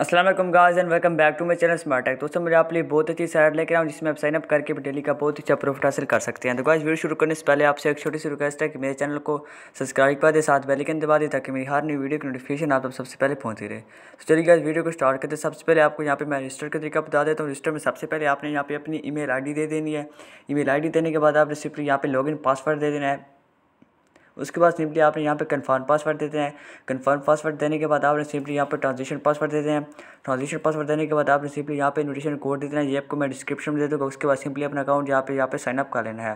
असलम गाज and welcome back to my channel smart tech दोस्तों मेरे आप लिए बहुत अच्छी साइट लेकर आऊँ जिसमें आप अप करके डेली का बहुत अच्छा प्रॉफिट हासिल कर सकते हैं तो गाइस वीडियो शुरू करने से पहले आपसे एक छोटी सी रिक्वेस्ट है कि मेरे चैनल को सब्सक्राइब कर दे साथ बेलिकन दबा दें ताकि मेरी हर नई वीडियो की नोटिफिकेशन आप तक सबसे पहले पहुंची रहे तो चलिए गाइस वीडियो को स्टार्ट करते सबसे पहले आपको यहाँ पर मैं रजिस्टर का तरीका बता देता हूँ रजिस्टर में सबसे पहले आपने यहाँ पर अपनी ई मेल दे देनी है ई मेल देने के बाद आपने सिर्फ यहाँ पर लॉग पासवर्ड दे देना है उसके बाद सिंपली आपने यहाँ पे कन्फर्म पासवर्ड देते हैं कन्फर्म पासवर्ड देने के बाद आपने सिंपली यहाँ पे ट्रांजेक्शन पासवर्ड देते हैं ट्रांजेक्शन पासवर्ड देने के बाद आपने सिंपली यहाँ पे इन्विटेशन कोड देते हैं ये आपको मैं डिस्क्रिप्शन में दे दूँगा उसके बाद सिंपली अपना अकाउंट यहाँ पे यहाँ पे साइनअप कर लेना है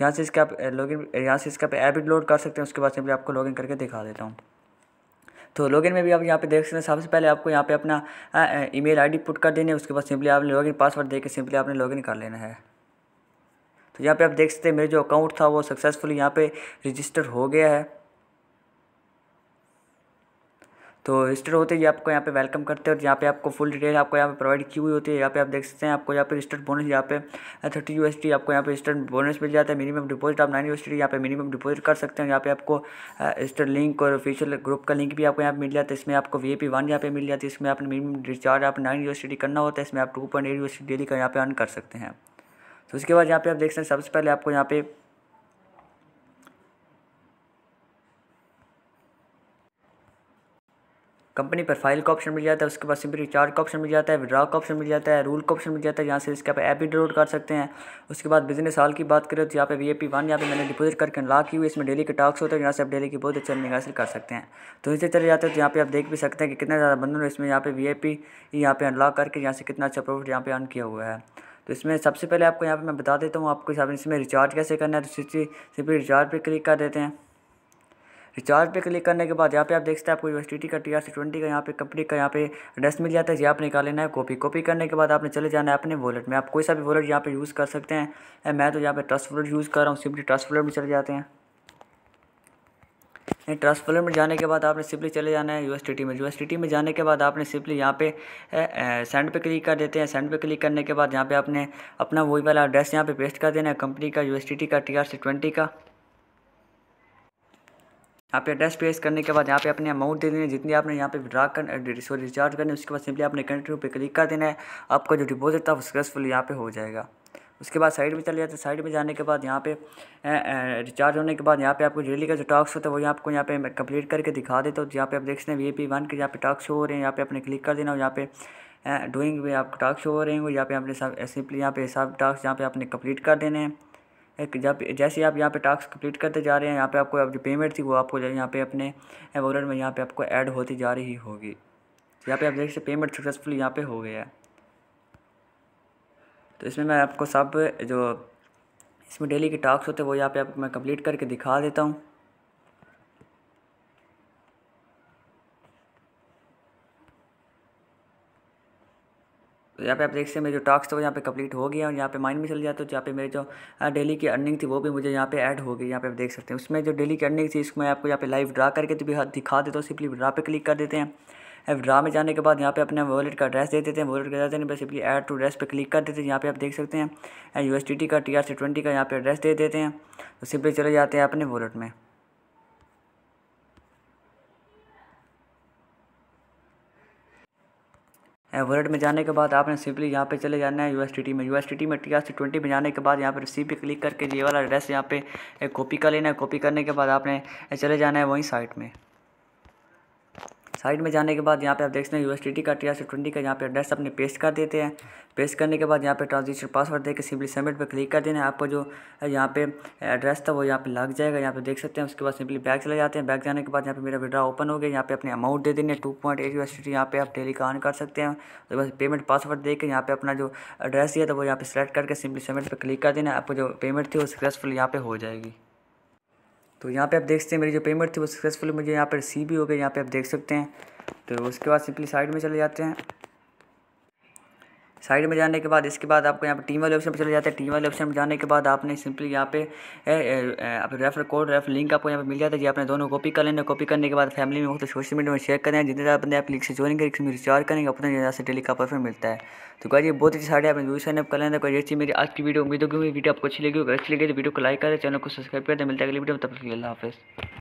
यहाँ से इसका आप लॉगिन यहाँ से इसका आप ऐप डाउनलोड कर सकते हैं उसके बाद सिंपली आपको लॉगिन करके दिखा देता हूँ तो लॉगिन में भी आप यहाँ पे देख सकते हैं सबसे पहले आपको यहाँ पे अपना ईमेल आईडी पुट कर देनी है उसके बाद सिंपली आपने लॉगिन पासवर्ड देके सिंपली आपने लॉगिन कर लेना है तो यहाँ पे आप देख सकते हैं मेरा जो अकाउंट था वो सक्सेसफुली यहाँ पे रजिस्टर हो गया है तो रजिस्टर होते ही आपको यहाँ पे वेलकम करते हैं और यहाँ पे आपको फुल डिटेल आपको यहाँ पे प्रोवाइड की हुई होती है यहाँ पे आप देख सकते हैं आपको यहाँ पे रजिस्टर्ड बोनस यहाँ पे थर्टी यू आपको यहाँ पे रजिस्टर्ड बोनस मिल जाता है मिनिमम डिपॉजिट आप नाइन यू यहाँ पे मिनिमम डिपॉजिट कर सकते हैं यहाँ पे आपको रजिस्टर्ड लिंक और ऑफिशियल ग्रुप का लिंक भी आपको यहाँ पर मिल जाता है इसमें आपको वी ए पी वन यहाँ पे मिल जाती है इसमें आपने मिनिमम रिचार्ज आप नाइन यू करना होता है इसमें आप टू पॉइंट एट डेली का यहाँ पे अन कर सकते हैं तो उसके बाद यहाँ पे आप देख सकते हैं सबसे पहले आपको यहाँ पे कंपनी पर फाइल का ऑप्शन मिल जाता है उसके बाद सिंपली रिचार्ज का ऑप्शन मिल जाता है विड्रॉ का ऑप्शन मिल जाता है रूल का ऑप्शन मिल जाता है यहाँ से इसके आप एप भी डाउनलोड कर सकते हैं उसके बाद बिजनेस साल की बात करें तो यहाँ पे वी ए पी वन यहाँ पे मैंने डिपोजिट करके लॉक की हुई इसमें डेली के टॉक्स होते हैं यहाँ से आप डेली की बहुत अच्छे अर्निंग हासिल कर सकते हैं तो इसे चले जाते हैं तो यहाँ पे आप देख भी सकते हैं कि कितना ज़्यादा बंधन है इसमें यहाँ पे वी ए पी यहाँ पे अनलॉक करके यहाँ से कितना अच्छा प्रॉफिट यहाँ पे अर्न किया हुआ है तो इसमें सबसे पहले आपको यहाँ पर मैं बता देता हूँ आपको हिसाब इसमें रिचार्ज कैसे करना है तो सिंपली रिचार्ज पर क्लिक कर देते हैं रिचार्ज पे क्लिक करने के बाद यहाँ पे आप देखते हैं आपको यूएसटी का टी आर सी ट्वेंटी का यहाँ पे कंपनी का यहाँ पे एड्रेस मिल जाता है जी आप निकाल लेना है कॉपी कॉपी करने के बाद आपने चले जाना है अपने वॉलेट में आप कोई सा भी वॉलेट यहाँ पे यूज़ कर सकते हैं मैं तो यहाँ पे ट्रस्ट वॉलेट यूज़ कर रहा हूँ सिंपली ट्रस्ट वॉलेट में चले जाते हैं ट्रांसफॉर्मर में जाने के बाद आपने सिंपली चले जाना है यूएसटीटी में यूएसटीटी में जाने के बाद आपने सिंपली यहाँ पे सेंड पे क्लिक कर देते हैं सेंड पे क्लिक करने के बाद यहाँ पे आपने अपना वही वाला एड्रेस यहाँ पे पेस्ट कर देना है कंपनी का यूएसटीटी का टी ट्वेंटी का यहाँ पे एड्रेस पेस्ट करने के बाद यहाँ पे अपने अमाउंट दे देना है जितनी आपने यहाँ पे विड्रा कर रिचार्ज करनी है उसके बाद सिंपली आपने कंट्री पे क्लिक कर देना है आपका जो डिपोजिट था वो सक्सेसफुल यहाँ पे हो जाएगा उसके बाद साइड में चले जाते हैं साइड में जाने के बाद यहाँ पे रिचार्ज होने के बाद यहाँ पे आपको डेली का जो टास्क होता है वो आपको यहाँ पे कंप्लीट करके दिखा देते हो यहाँ पे आप देख सकते हैं वी पी वन के यहाँ पे टॉक्स हो रहे हैं यहाँ पे अपने क्लिक कर देना और यहाँ पे डूइंग में आपको टॉक्स हो रहे हैं यहाँ पे आपने सिंपली यहाँ पे सब टास्क यहाँ पे आपने कंप्लीट कर देने हैं जब जैसे आप यहाँ पे टास्क कंप्लीट करते जा रहे हैं यहाँ पे आपको अब जो पेमेंट थी वो आपको यहाँ पे अपने वॉलेट में यहाँ पे आपको ऐड होती जा रही होगी यहाँ पे आप देख सकते पेमेंट सक्सेसफुल यहाँ पे हो गया है तो इसमें मैं आपको सब जो इसमें डेली के टास्क होते हैं वो यहाँ पे आपको मैं कंप्लीट करके दिखा देता हूँ तो यहाँ पे आप देख सकते हैं मेरे जो टास्क था वो यहाँ पे कंप्लीट हो गया और यहाँ पे माइंड में चल जाता तो यहाँ पे मेरे जो डेली की अर्निंग थी वो भी मुझे यहाँ पे ऐड हो गई यहाँ पे आप देख सकते हैं उसमें जो डेली की अर्निंग थी इसको मैं आपको यहाँ पे लाइव ड्रा करके तो भी दिखा देता हूँ सिंपली ड्रा पे क्लिक कर देते हैं अब ड्रा में जाने के बाद यहाँ पे अपने वॉलेट का एड्रेस दे देते हैं वॉलेट का एड्रेस देने पर एड टू ड्रेस पे क्लिक कर देते हैं यहाँ पे आप देख सकते हैं यू का टी आर ट्वेंटी का यहाँ पर एड्रेस दे देते हैं तो सिंपली चले जाते हैं अपने वॉलेट में वॉलेट में जाने के बाद आपने सिंपली यहाँ पे चले जाना है यूएसटीटी में यूएसटीटी में टी आर सी ट्वेंटी में जाने के बाद यहाँ पर सी पे क्लिक करके ये वाला एड्रेस यहाँ पे कॉपी कर लेना है कॉपी करने के बाद आपने चले जाना है वहीं साइट में साइड में जाने के बाद यहाँ पे आप देख सकते हैं टी का टी आर ट्वेंटी का यहाँ पे एड्रेस अपने पेस्ट कर देते हैं पेस्ट करने के बाद यहाँ पे ट्रांजेक्शन पासवर्ड देकर सिंपली सबमिट पर क्लिक कर देना है आपको जो यहाँ पे एड्रेस था वो यहाँ पे लग जाएगा यहाँ पे देख सकते हैं उसके बाद सिंपली बैग चले जाते हैं बैग जाने के बाद यहाँ पे मेरा विड्रा ओपन हो गया यहाँ पे अपने अमाउंट दे देने टू पॉइंट एट यूएसटी यहाँ पे आप डेली का ऑन कर सकते हैं उसके बाद पेमेंट पासवर्ड देकर यहाँ पे अपना जो एड्रेस दिया था वो यहाँ पे सेलेक्ट करके सिंपली सबमिट पर क्लिक कर देना आपको जो पेमेंट थी वो सक्सेसफुल यहाँ पे हो जाएगी तो यहाँ पे आप देख सकते हैं मेरी जो पेमेंट थी वो सक्सेसफुल मुझे यहाँ पर रिसीव भी हो गई यहाँ पे आप देख सकते हैं तो उसके बाद सिंपली साइड में चले जाते हैं साइड में जाने के बाद इसके बाद आपको यहाँ पर टीम वाले ऑप्शन पर चले जाते हैं टीम वाले ऑप्शन में जाने के बाद आपने सिंपली यहाँ पे रेफर कोड रेफर लिंक आपको यहाँ पे मिल जाता है जी आपने दोनों कॉपी कर लेने कॉपी करने के बाद फैमिली में होते सोशल मीडिया में शेयर करें जितने ज़्यादा बंदे आप लिंक से जॉइन करेंगे इसमें रिचार्ज करेंगे अपने ज़्यादा से डेली का परफेक्ट मिलता है तो क्या ये बहुत अच्छी साड़ी आपने जरूर साइन अप कर लेना कोई अच्छी मेरी आज की वीडियो उम्मीद होगी वीडियो आपको अच्छी लगी होगी अच्छी लगी तो वीडियो को लाइक करें चैनल को सब्सक्राइब कर मिलता है अगली वीडियो में तब तक हाफिज़